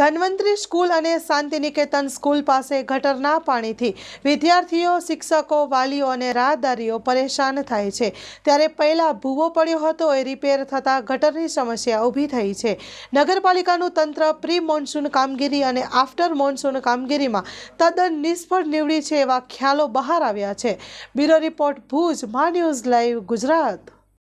ધન્વંતરી school અને Shantiniketan school પાસે ગટરના પાણીથી વિદ્યાર્થીઓ શિક્ષકો વાલીઓ અને રાહદારીઓ પરેશાન થાય છે ત્યારે પહેલાં ભૂવો પડ્યો હતો એ રિપેર થતાં ગટરની સમસ્યા ઊભી થઈ છે નગરપાલિકાનું તંત્ર પ્રી મોન્સૂન કામગીરી અને આફ્ટર મોન્સૂન કામગીરીમાં તદ્દન નિષ્ફળ નીવડી છે એવા ખ્યાલો બહાર આવ્યા છે બ્યુરો રિપોર્ટ ભુજ મા ન્યૂઝ લાઈવ ગુજરાત